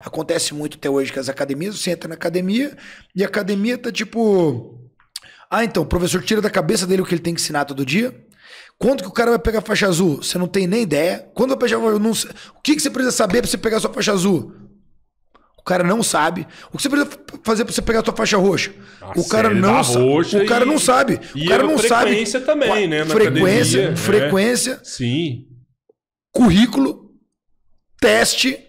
Acontece muito até hoje que as academias, você entra na academia e a academia tá tipo. Ah, então, o professor tira da cabeça dele o que ele tem que ensinar todo dia. Quando que o cara vai pegar a faixa azul? Você não tem nem ideia. Quando vai pegar não, O que, que você precisa saber para você pegar a sua faixa azul? O cara não sabe. O que você precisa fazer para você pegar a sua faixa roxa? Nossa, ah, o cara não sabe. O cara é não sabe. E o cara não frequência sabe. Frequência também, né? Na frequência, academia, né? frequência. É. Sim. Currículo, teste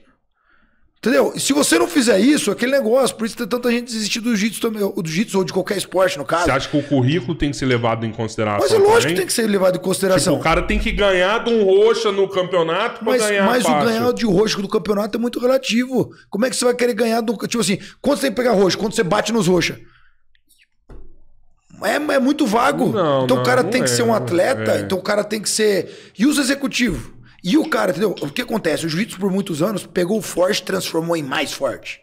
Entendeu? E se você não fizer isso, aquele negócio, por isso tem tanta gente desistir do jiu-jitsu também, ou do jiu-jitsu ou de qualquer esporte, no caso. Você acha que o currículo tem que ser levado em consideração? Mas é lógico também? que tem que ser levado em consideração. Tipo, o cara tem que ganhar de um roxa no campeonato pra mas, ganhar Mas o ganhar de roxo do campeonato é muito relativo. Como é que você vai querer ganhar do. Tipo assim, quando você tem que pegar roxo? Quando você bate nos roxa? É, é muito vago. Não, então não, o cara tem é, que ser um atleta, é. então o cara tem que ser. E os executivos? E o cara, entendeu? O que acontece? O jiu-jitsu por muitos anos, pegou o forte transformou em mais forte.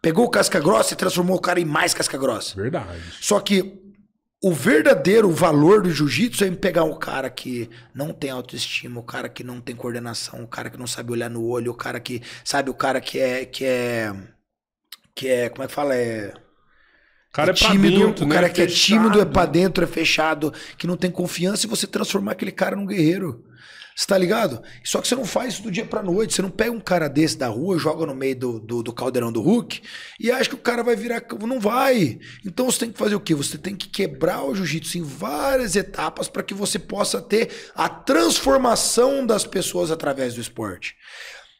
Pegou o casca grossa e transformou o cara em mais casca grossa. Verdade. Só que o verdadeiro valor do jiu-jitsu é em pegar um cara que não tem autoestima, o cara que não tem coordenação, o cara que não sabe olhar no olho, o cara que. Sabe, o cara que é. que é. que é. como é que fala? É. O cara é, é tímido, dentro, o né? cara né? que é tímido é pra dentro, é fechado, que não tem confiança, e você transformar aquele cara num guerreiro. Você tá ligado? Só que você não faz isso do dia pra noite. Você não pega um cara desse da rua, joga no meio do, do, do, caldeirão do Hulk e acha que o cara vai virar. Não vai. Então você tem que fazer o quê? Você tem que quebrar o jiu-jitsu em várias etapas para que você possa ter a transformação das pessoas através do esporte.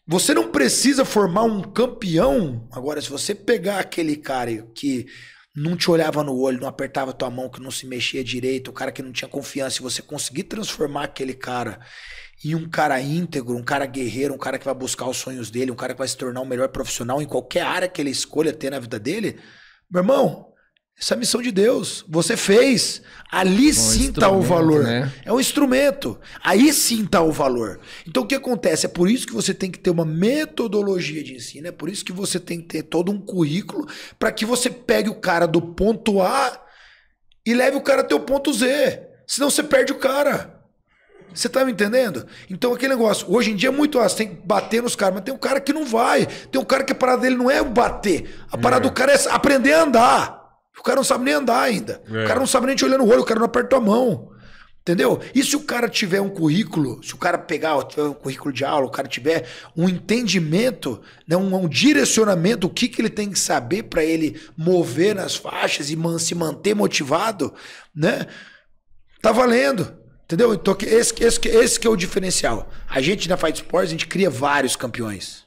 Você não precisa formar um campeão. Agora, se você pegar aquele cara que não te olhava no olho, não apertava tua mão, que não se mexia direito, o cara que não tinha confiança, e você conseguir transformar aquele cara em um cara íntegro, um cara guerreiro, um cara que vai buscar os sonhos dele, um cara que vai se tornar o um melhor profissional em qualquer área que ele escolha ter na vida dele, meu irmão, essa é a missão de Deus. Você fez. Ali é um sim está o valor. Né? É um instrumento. Aí sim está o valor. Então o que acontece? É por isso que você tem que ter uma metodologia de ensino. É por isso que você tem que ter todo um currículo para que você pegue o cara do ponto A e leve o cara até o ponto Z. Senão você perde o cara. Você tá me entendendo? Então aquele negócio, hoje em dia é muito assim tem que bater nos caras, mas tem um cara que não vai. Tem um cara que a parada dele não é bater. A parada é. do cara é aprender a andar. O cara não sabe nem andar ainda. É. O cara é. não sabe nem te olhar no olho, o cara não aperta a mão. Entendeu? E se o cara tiver um currículo, se o cara pegar, tiver um currículo de aula, o cara tiver um entendimento, né, um, um direcionamento, o que, que ele tem que saber para ele mover nas faixas e man, se manter motivado, né? Tá valendo. Entendeu? Então, esse, esse, esse que é o diferencial. A gente na Fight Sports, a gente cria vários campeões.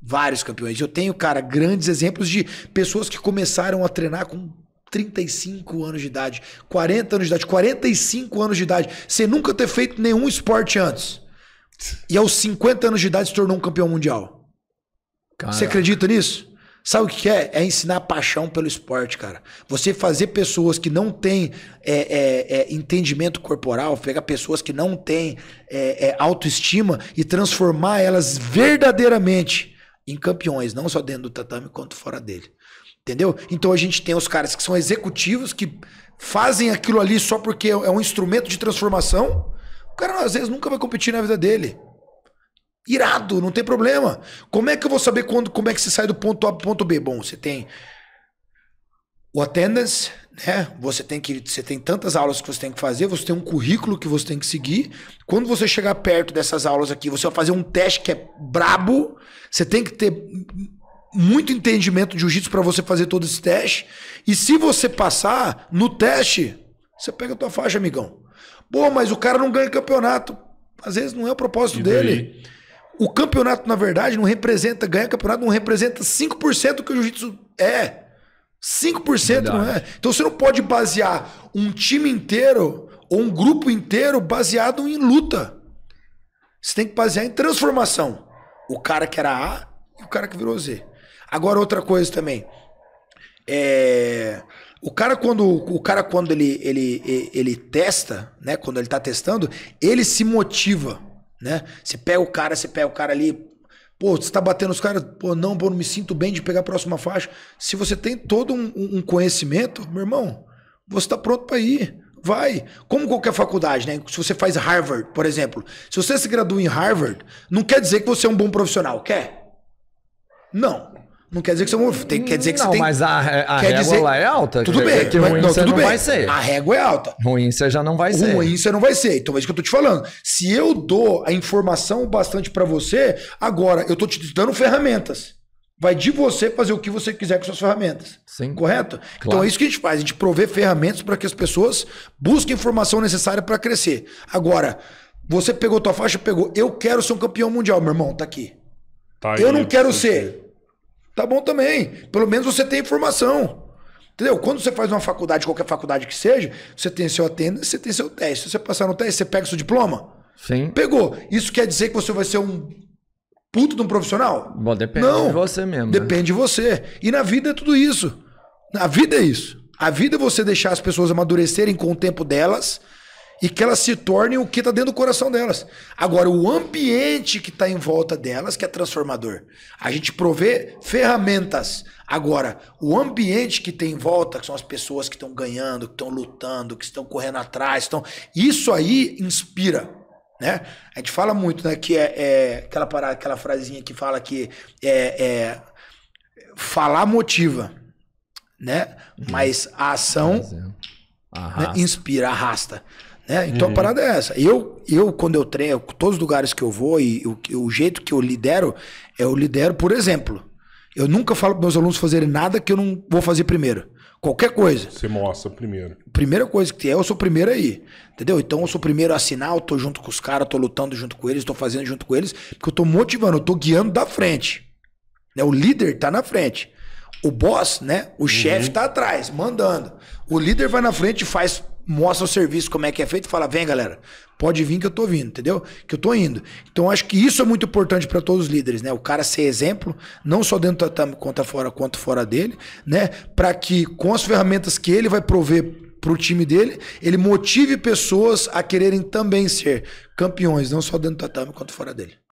Vários campeões. Eu tenho, cara, grandes exemplos de pessoas que começaram a treinar com 35 anos de idade, 40 anos de idade, 45 anos de idade, sem nunca ter feito nenhum esporte antes. E aos 50 anos de idade se tornou um campeão mundial. Caraca. Você acredita nisso? Sabe o que é? É ensinar paixão pelo esporte, cara. Você fazer pessoas que não têm é, é, é, entendimento corporal, pegar pessoas que não têm é, é, autoestima e transformar elas verdadeiramente em campeões, não só dentro do tatame quanto fora dele. Entendeu? Então a gente tem os caras que são executivos, que fazem aquilo ali só porque é, é um instrumento de transformação. O cara às vezes nunca vai competir na vida dele. Irado, não tem problema. Como é que eu vou saber quando, como é que você sai do ponto A para o ponto B? Bom, você tem o attendance, né? Você tem que você tem tantas aulas que você tem que fazer, você tem um currículo que você tem que seguir. Quando você chegar perto dessas aulas aqui, você vai fazer um teste que é brabo, você tem que ter muito entendimento de jiu-jitsu para você fazer todo esse teste. E se você passar no teste, você pega a tua faixa, amigão. Pô, mas o cara não ganha campeonato. Às vezes não é o propósito e dele. Daí? O campeonato, na verdade, não representa, ganhar campeonato não representa 5% do que o jiu-jitsu é. 5% verdade. não é. Então você não pode basear um time inteiro ou um grupo inteiro baseado em luta. Você tem que basear em transformação. O cara que era A e o cara que virou Z. Agora, outra coisa também. É... O cara quando o cara quando ele, ele, ele testa, né, quando ele tá testando, ele se motiva, né? Você pega o cara, você pega o cara ali, pô, você tá batendo os caras, pô, não, pô, não me sinto bem de pegar a próxima faixa. Se você tem todo um, um conhecimento, meu irmão, você tá pronto para ir. Vai. Como qualquer faculdade, né? Se você faz Harvard, por exemplo, se você se gradua em Harvard, não quer dizer que você é um bom profissional, quer? Não. Não quer dizer que você morreu. Tem, quer dizer que não, você tem. Mas a, a régua dizer... lá é alta. Tudo bem. Que ruim não, você não bem. vai ser. A régua é alta. Ruim você já não vai ser. Ruim você não vai ser. Então é isso que eu tô te falando. Se eu dou a informação bastante para você, agora eu tô te dando ferramentas. Vai de você fazer o que você quiser com suas ferramentas. Sim. Correto? Então, claro. Então é isso que a gente faz. A gente provê ferramentas para que as pessoas busquem a informação necessária para crescer. Agora, você pegou tua faixa, pegou. Eu quero ser um campeão mundial, meu irmão. Tá aqui. Tá eu aí, não quero tá ser tá bom também. Pelo menos você tem informação. Entendeu? Quando você faz uma faculdade, qualquer faculdade que seja, você tem seu atendimento, você tem seu teste. Se você passar no teste, você pega seu diploma? Sim. Pegou. Isso quer dizer que você vai ser um puto de um profissional? Bom, depende Não. de você mesmo. Né? Depende de você. E na vida é tudo isso. Na vida é isso. A vida é você deixar as pessoas amadurecerem com o tempo delas e que elas se tornem o que está dentro do coração delas. Agora, o ambiente que está em volta delas que é transformador. A gente provê ferramentas. Agora, o ambiente que tem em volta, que são as pessoas que estão ganhando, que estão lutando, que estão correndo atrás, estão... isso aí inspira. Né? A gente fala muito, né? Que é, é aquela, parada, aquela frasinha que fala que é, é falar motiva, né? Uhum. Mas a ação é. né? inspira, arrasta. Né? Então uhum. a parada é essa. Eu, eu quando eu treino, todos os lugares que eu vou e o, o jeito que eu lidero, eu lidero por exemplo. Eu nunca falo para meus alunos fazerem nada que eu não vou fazer primeiro. Qualquer coisa. Você mostra primeiro. Primeira coisa que tem é, eu sou primeiro aí. Entendeu? Então eu sou primeiro a assinar, eu tô junto com os caras, tô lutando junto com eles, tô fazendo junto com eles, porque eu tô motivando, eu tô guiando da frente. Né? O líder tá na frente. O boss, né? O uhum. chefe tá atrás, mandando. O líder vai na frente e faz mostra o serviço, como é que é feito, e fala: vem, galera, pode vir que eu tô vindo, entendeu? Que eu tô indo. Então acho que isso é muito importante para todos os líderes, né? O cara ser exemplo, não só dentro do tatame quanto fora, quanto fora dele, né? Para que com as ferramentas que ele vai prover para o time dele, ele motive pessoas a quererem também ser campeões, não só dentro do tatame quanto fora dele.